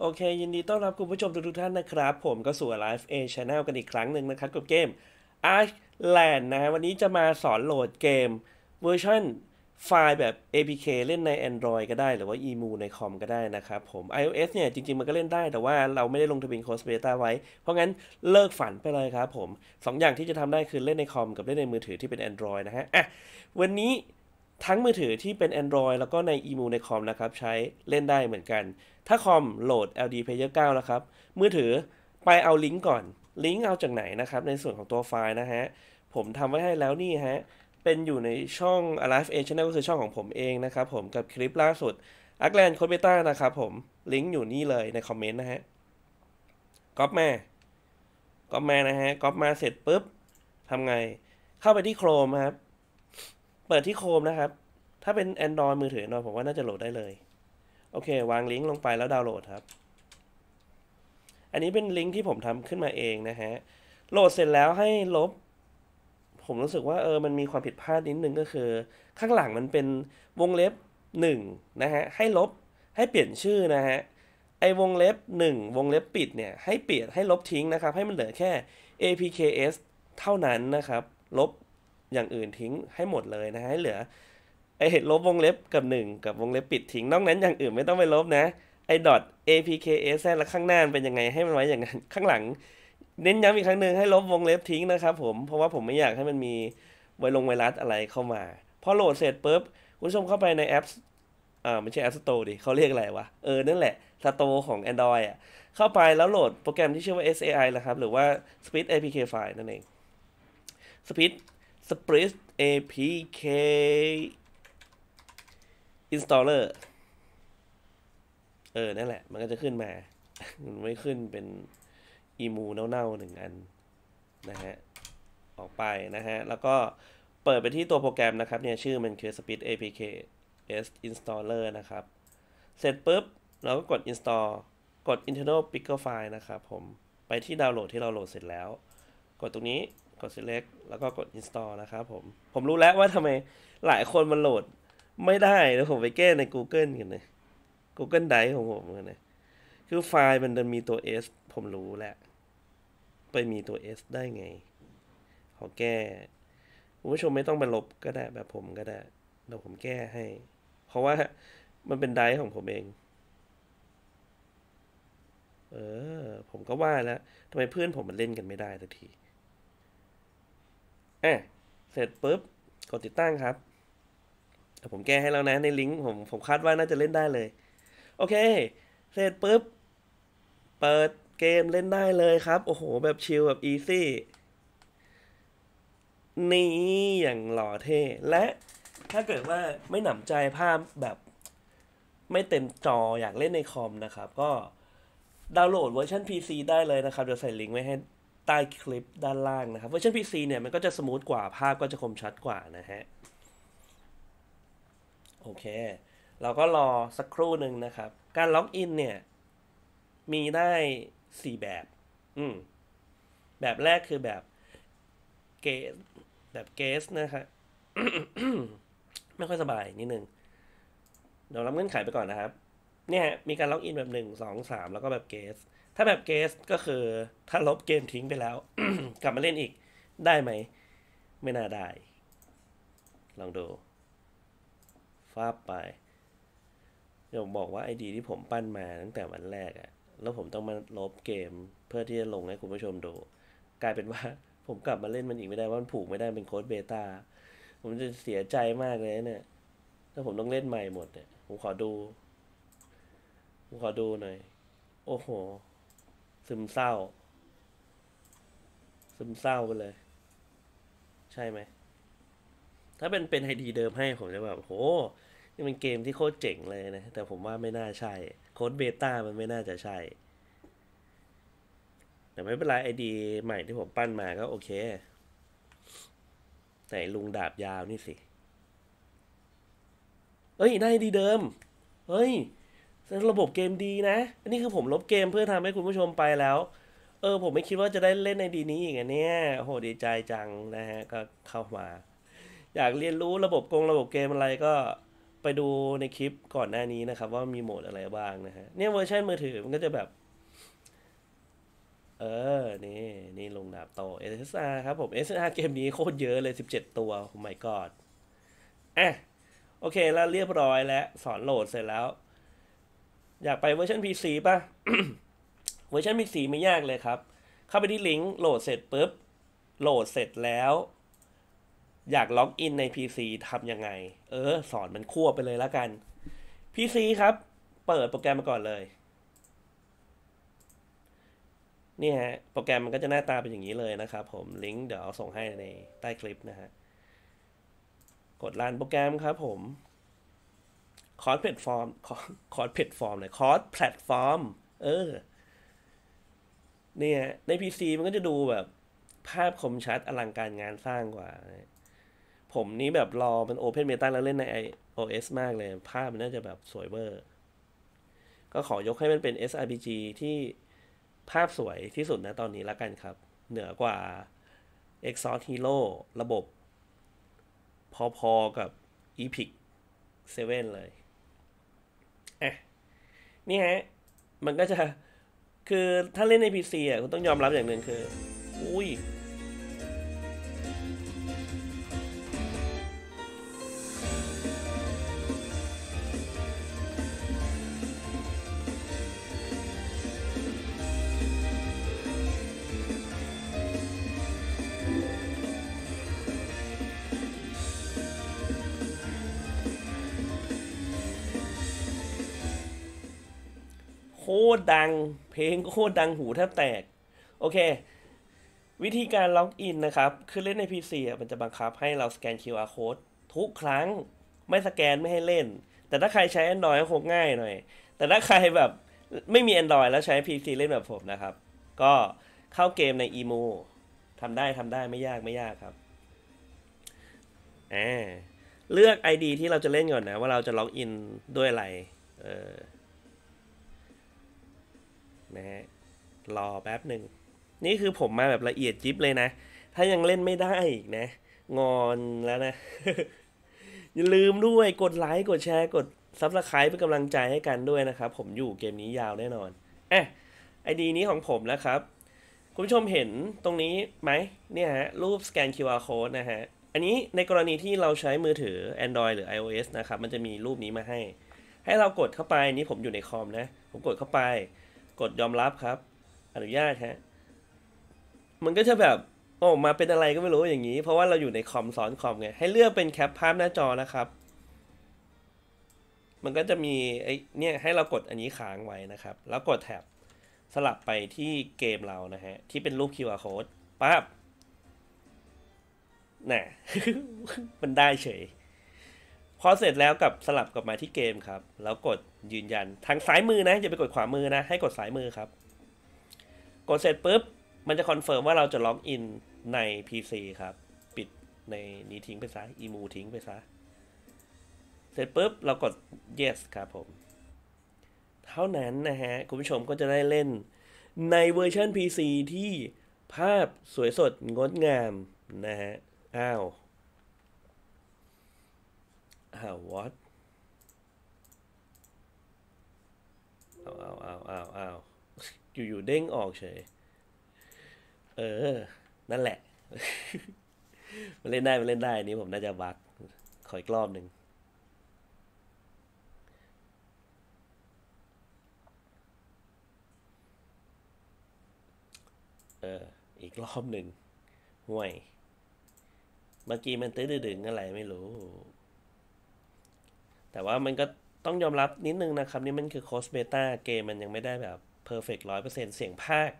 โอเคยินดี ต้อนรับคุณผู้ชมทุกท่านนะครับ ผมก็สู่ Live A Channel กันอีกครั้งหนึ่งนะครับ กับเกม Archland นะวันนี้จะมาสอนโหลดเกมเวอร์ชันไฟล์ แบบ APK เล่นใน Android ก็ได้ หรือว่า EMU ในคอมก็ได้นะครับผม iOS เนี่ยจริงๆ มันก็เล่นได้แต่ว่าเราไม่ได้ลงทะเบียนโคสเบต้าไว้ เพราะงั้นเลิกฝันไปเลยครับผม2ออย่างที่จะทำได้คือเล่นในคอมกับเล่นในมือถือที่เป็น Android นะฮะอ่ะวันนี้ทั้งมือถือที่เป็น Android แล้วก็ใน EMU ในคอมนะครับ ใช้เล่นได้เหมือนกัน ถ้าคอมโหลด LD Player 9นะครับ มือถือ ไปเอาลิงก์ก่อน ลิงก์เอาจากไหนนะครับ ในส่วนของตัวไฟล์นะฮะ ผมทำไว้ให้แล้วนี่ฮะ เป็นอยู่ในช่อง Alive A Channel ก็คือช่องของผมเองนะครับ ผมกับคลิปล่าสุด a r ก a n น c o โค e บนะครับผม ลิงก์อยู่นี่เลยในคอมเมนต์นะฮะก๊อปมาก๊อปมานะฮะก๊อปมาเสร็จปุ๊บทำไงเข้าไปที่ Chrome ครับเปิดที่โคมนะครับ ถ้าเป็น Android มือถือ Android ผมว่าน่าจะโหลดได้เลย โอเควางลิงก์ลงไปแล้วดาวน์โหลดครับ อันนี้เป็นลิงก์ที่ผมทำขึ้นมาเองนะฮะ โหลดเสร็จแล้วให้ลบ ผมรู้สึกว่าเออมันมีความผิดพลาดนิดนึงก็คือ ข้างหลังมันเป็นวงเล็บ1นะฮะให้ลบให้เปลี่ยนชื่อนะฮะไอวงเล็บ 1 วงเล็บปิดเนี่ยให้เปลี่ยนให้ลบทิ้งนะครับให้มันเหลือแค่ apks เท่านั้นนะครับ ลบอย่างอื่นทิ้งให้หมดเลยนะให้เหลือ ไอเห็ดลบวงเล็บกับ 1 กับวงเล็บปิดทิ้งนอกนั้นอย่างอื่นไม่ต้องไปลบนะไอดอท .apks แล้วข้างหน้าเป็นยังไง ให้มันไว้อย่างนั้นข้างหลังเน้นย้ำอีกครั้งหนึ่งให้ลบวงเล็บทิ้งนะครับผมเพราะว่าผมไม่อยากให้มันมีไวลงไวรัสอะไรเข้ามาพอโหลดเสร็จปุ๊บคุณผู้ชมเข้าไปในแอปอ่าไม่ใช่แอปสโตร์ดิเขาเรียกอะไรวะเออนั่นแหละสโตร์ของ Android อ่ะเข้าไปแล้วโหลดโปรแกรมที่ชื่อว่า SAI นะครับ หรือว่า Speed APK File นั่นเอง Speed Split APK Installer เออ นั่นแหละ มันก็จะขึ้นมา มันไม่ขึ้นเป็น อีมูเน่าๆหนึ่งอันนะฮะ ออกไปนะฮะ แล้วก็เปิดไปที่ตัวโปรแกรมนะครับเนี่ยชื่อมันคือ Speed APK S Installer นะครับ เสร็จปุ๊บ เราก็กด install กด internal picker file นะครับผมไปที่ดาวน์โหลดที่เราโหลดเสร็จแล้ว กดตรงนี้กด select แล้วก็กด install นะครับผมผมรู้แล้วว่าทำไม หลายคนมันโหลด ไม่ได้แล้วผมไปแก้ใน Google กันเลย Google Drive ของผมกันเลยคือไฟล์มันจะมีตัว s ผมรู้แหละ ไปมีตัว s ได้ไง ขอแก้คุณผู้ชมไม่ต้องไปลบก็ได้แบบผมก็ได้เดี๋ยวผมแก้ให้ เพราะว่ามันเป็นไดร์ของผมเอง เออผมก็ว่าแล้วทำไมเพื่อนผมมันเล่นกันไม่ได้สักทีอ่ะเสร็จปุ๊บ กดติดตั้งครับ ผมแก้ให้แล้วนะในลิงก์ผมผมคาดว่าน่าจะเล่นได้เลย โอเค เสร็จปุ๊บ เปิดเกมเล่นได้เลยครับ โอ้โห แบบชิลแบบอีซี่นี่อย่างหล่อเท่และถ้าเกิดว่าไม่หนำใจภาพแบบไม่เต็มจออยากเล่นในคอมนะครับ ก็ดาวน์โหลดเวอร์ชัน PC ได้เลยนะครับ เดี๋ยวใส่ลิงก์ไว้ให้ใต้คลิปด้านล่างนะครับเวอร์ชัน PC เนี่ยมันก็จะสมูทกว่าภาพก็จะคมชัดกว่านะฮะโอเค เราก็รอสักครู่หนึ่งนะครับ การล็อกอินเนี่ย มีได้ 4 แบบ อืมแบบแรกคือแบบ เกสแบบเกสนะครับไม่ค่อยสบายนิดนึง เดี๋ยวรับเงื่อนไขไปก่อนนะครับเนี่ยมีการล็อกอินแบบหนึ่งสองสามแล้วก็แบบเกสถ้าแบบเกสก็คือถ้าลบเกมทิ้งไปแล้ว กลับมาเล่นอีก ได้ไหม ไม่น่าได้ ลองดูฟาบไปเดี๋ยวบอกว่าไอดีที่ผมปั้นมาตั้งแต่วันแรกอะแล้วผมต้องมาลบเกมเพื่อที่จะลงให้คุณผู้ชมดู กลายเป็นว่า ผมกลับมาเล่นมันอีกไม่ได้ว่ามันผูกไม่ได้เป็นโค้ดเบต้าผมจะเสียใจมากเลยเนะี่ยถ้าผมต้องเล่นใหม่หมดเนี่ยผมขอดูขอดูหน่อย โอ้โห ซึมเศร้า ซึมเศร้าไปเลย ใช่ไหม ถ้าเป็นเป็นไอดีเดิมให้ ผมจะแบบ โอหนี่เป็นเกมที่โคตรเจ๋งเลยนะ แต่ผมว่าไม่น่าใช่ โค้ดเบต้ามันไม่น่าจะใช่ แต่ไม่เป็นไรไอดีใหม่ที่ผมปั้นมาก็โอเค แต่ลุงดาบยาวนี่สิเอ้ย ได้ดีเดิม เฮ้ยระบบเกมดีนะ อันนี้คือผมลบเกมเพื่อทำให้คุณผู้ชมไปแล้ว เออผมไม่คิดว่าจะได้เล่นในดีนี้อีกอันเนี้ยโหดีใจจังนะฮะ ก็เข้ามา อยากเรียนรู้ระบบกงระบบเกมอะไรก็ไปดูในคลิปก่อนหน้านี้นะครับ ว่ามีโหมดอะไรบ้างนะฮะ เนี่ยเวอร์ชันมือถือมันก็จะแบบ เออ นี่ นี่ลงดาบโต SSR ครับ ผม SSR เกมนี้โคตรเยอะเลย 17 ตัว oh my god อ่ะโอเค แล้วเรียบร้อยแล้วสอนโหลดเสร็จแล้วอยากไปเวอร์ชัน PC ป่ะเวอร์ชัน PC ไม่ยากเลยครับ เข้าไปที่ลิงก์โหลดเสร็จปุ๊บโหลดเสร็จแล้ว อยากล็อกอินใน PC ทำยังไงเออสอนมันคั่วไปเลยละกัน PC ครับ เปิดโปรแกรมมาก่อนเลยนี่ฮะโปรแกรมมันก็จะหน้าตาเป็นอย่างนี้เลยนะครับผมลิงก์เดี๋ยวส่งให้ในใต้คลิปนะฮะกดรันโปรแกรมครับผมคอร์สแพลตฟอร์มคอร์สแพลตฟอร์มเลยคอร์สแพลตฟอร์มเออ เนี่ย ในพีซีมันก็จะดูแบบภาพคมชัดอลังการงานสร้างกว่า ผมนี้แบบรอเป็นโอเพนเมตาแล้วเล่นใน iOS มากเลย ภาพมันน่าจะแบบสวยเวอร์ ก็ขอยกให้มันเป็น sRPG ที่ภาพสวยที่สุดนะตอนนี้ละกันครับ เหนือกว่า Exhaust Hero ระบบพอๆกับ Epic 7เลยนี่ฮะ มันก็จะ คือถ้าเล่นใน PC อ่ะ คุณต้องยอมรับอย่างหนึ่งคืออุ้ยตรดังเพลงโคตรดังหูแทบแตก โอเค วิธีการล็อกอินนะครับคือเล่นใน PC มันจะบังคับ ให้เราสแกน QR code ทุกครั้งไม่สแกนไม่ให้เล่น แต่ถ้าใครใช้ Android ก็คงง่ายหน่อย แต่ถ้าใครแบบไม่มี Android แล้วใช้ PC เล่นแบบผมนะครับ ก็เข้าเกมใน emo ทำได้ทำได้ไม่ยากไม่ยากครับเลือก ID ที่เราจะเล่นก่อนนะ ว่าเราจะล็อกอินด้วยอะไรเออนะฮะรอแป๊บหนึ่ง นี่คือผมมาแบบละเอียดจิ๊บเลยนะ ถ้ายังเล่นไม่ได้อีกนะ งอนแล้วนะ อย่าลืมด้วย กดไลค์ กดแชร์ กดซับสไครป์เป็นกำลังใจให้กันด้วยนะครับ ผมอยู่เกมนี้ยาวแน่นอนอ๊ะ ไอดีนี้ของผมนะครับ คุณผู้ชมเห็นตรงนี้ไหมเนี่ยฮะ รูปสแกน QR code นะฮะ อันนี้ในกรณีที่เราใช้มือถือ Android หรือ iOS นะครับ มันจะมีรูปนี้มาให้ ให้เรากดเข้าไปนี้ผมอยู่ในคอมนะ ผมกดเข้าไปกดยอมรับครับอนุญาตฮะ มันก็จะแบบ โอ้ มาเป็นอะไรก็ไม่รู้อย่างนี้ เพราะว่าเราอยู่ในคอมซ้อนคอมไง ให้เลือกเป็นแคปภาพหน้าจอนะครับ มันก็จะมีไอ้เนี่ยให้เรากดอันนี้ค้างไว้นะครับ แล้วกดแท็บสลับไปที่เกมเรานะฮะ ที่เป็นรูป QR code ปั๊บน่ะมันได้เฉยพอเสร็จแล้วกับสลับกลับมาที่เกมครับแล้วกดยืนยันทางซ้ายมือนะอย่าไปกดขวามือนะให้กดซ้ายมือครับ กดเสร็จปุ๊บมันจะคอนเฟิร์มว่าเราจะล็อกอินใน PC ครับปิดในนี้ทิ้งไปซะอีมูทิ้งไปซะเสร็จปุ๊บเรากด yes ครับผมเท่านั้นนะฮะคุณผู้ชมก็จะได้เล่นในเวอร์ชัน PC ที่ภาพสวยสดงดงามนะฮะอ้าวา what เอาเอาเอาเอาเอาอยู่ๆเด้งออกเฉยเออ นั่นแหละ มันเล่นได้มันเล่นได้ อันนี้ผมน่าจะบักขออีกรอบหนึ่ง เออ อีกรอบหนึ่งห่วย เมื่อกี้มันตื้อดึงอะไรไม่รู้แต่ว่ามันก็ต้องยอมรับนิดนึงนะครับนี่มันคือโคสเบต้าเกมมันยังไม่ได้แบบเพอร์เฟกต์ร้อยเปอร์เซ็นต์เสียงภาค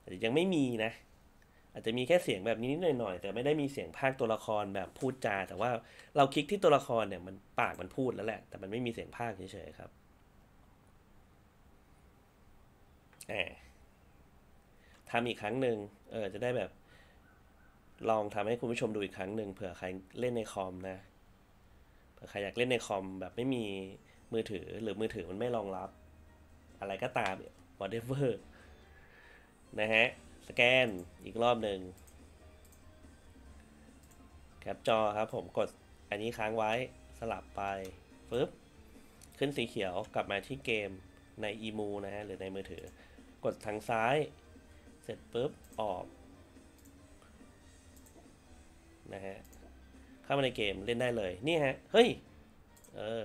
อาจจะยังไม่มีนะ อาจจะมีแค่เสียงแบบนี้นิดหน่อยแต่ไม่ได้มีเสียงภาคตัวละครแบบพูดจาแต่ว่าเราคลิกที่ตัวละครเนี่ยมันปากมันพูดแล้วแหละ แต่มันไม่มีเสียงภาคเฉยๆครับแหมทำอีกครั้งหนึ่งเออจะได้แบบ ลองทำให้คุณผู้ชมดูอีกครั้งหนึ่งเผื่อใครเล่นในคอมนะใครอยากเล่นในคอม แบบไม่มีมือถือหรือมือถือมันไม่รองรับ อะไรก็ตาม whatever นะฮะ สแกนอีกรอบหนึ่งแคปจอครับผมกดอันนี้ค้างไว้สลับไป ปึ๊บ ขึ้นสีเขียวกลับมาที่เกมในอีมูนะฮะ หรือในมือถือ กดทางซ้าย เสร็จปึ๊บ ออก นะฮะ้ามาในเกมเล่นได้เลยนี่ฮะเฮ้ยเออ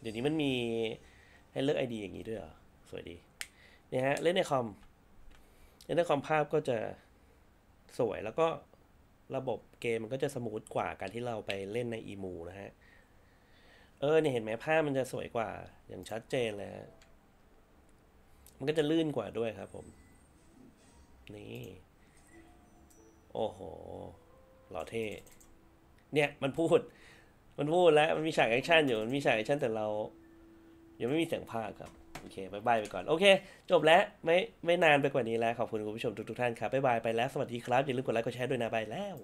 เดี๋ยวนี้มันมีให้เลือก ID อย่างนี้ด้วยเหรอสวยดีนี่ฮะเล่นในคอมเล่นในคอมภาพก็จะสวยแล้วก็ระบบเกมมันก็จะสมูทกว่าการที่เราไปเล่นในอีมูนะฮะเออเนี่ยเห็นไหมภาพมันจะสวยกว่าอย่างชัดเจนเลยฮะมันก็จะลื่นกว่าด้วยครับ ผมนี่ โอ้โหหล่อเท่เนี่ยมันพูด มันพูดแล้วมันมีฉากแอคชั่นอยู่มันมีฉากแอคชั่นแต่เรายังไม่มีเสียงภาคครับโอเคบายบายไปก่อน โอเคจบแล้วไม่ไม่นานไปกว่านี้แล้วขอบคุณคุณผู้ชมทุกกท่านครับบายบายไป แล้วสวัสดีครับอย่าลืมกดไลค์กดแชร์ด้วยนะบายแล้ว